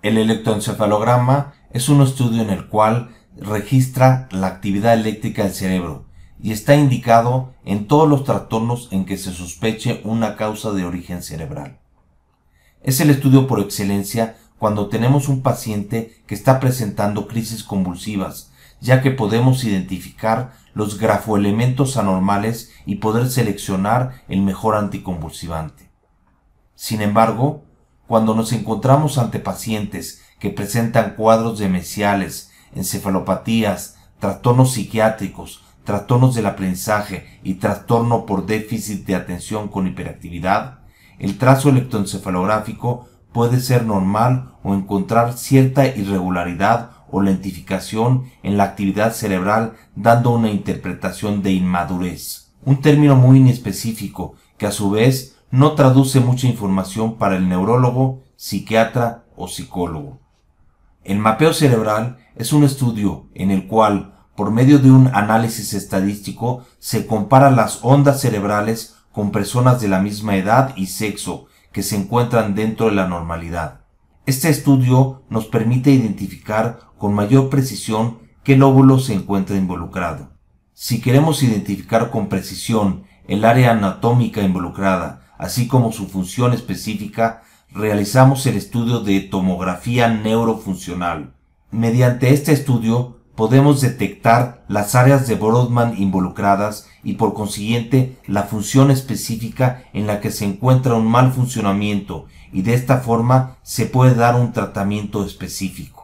El electroencefalograma es un estudio en el cual registra la actividad eléctrica del cerebro y está indicado en todos los trastornos en que se sospeche una causa de origen cerebral. Es el estudio por excelencia cuando tenemos un paciente que está presentando crisis convulsivas, ya que podemos identificar los grafoelementos anormales y poder seleccionar el mejor anticonvulsivante. Sin embargo, cuando nos encontramos ante pacientes que presentan cuadros demenciales, encefalopatías, trastornos psiquiátricos, trastornos del aprendizaje y trastorno por déficit de atención con hiperactividad, el trazo electroencefalográfico puede ser normal o encontrar cierta irregularidad o lentificación en la actividad cerebral dando una interpretación de inmadurez. Un término muy inespecífico que a su vez no traduce mucha información para el neurólogo, psiquiatra o psicólogo. El mapeo cerebral es un estudio en el cual, por medio de un análisis estadístico, se compara las ondas cerebrales con personas de la misma edad y sexo que se encuentran dentro de la normalidad. Este estudio nos permite identificar con mayor precisión qué lóbulo se encuentra involucrado. Si queremos identificar con precisión el área anatómica involucrada, así como su función específica, realizamos el estudio de tomografía neurofuncional. Mediante este estudio podemos detectar las áreas de Brodmann involucradas y por consiguiente la función específica en la que se encuentra un mal funcionamiento y de esta forma se puede dar un tratamiento específico.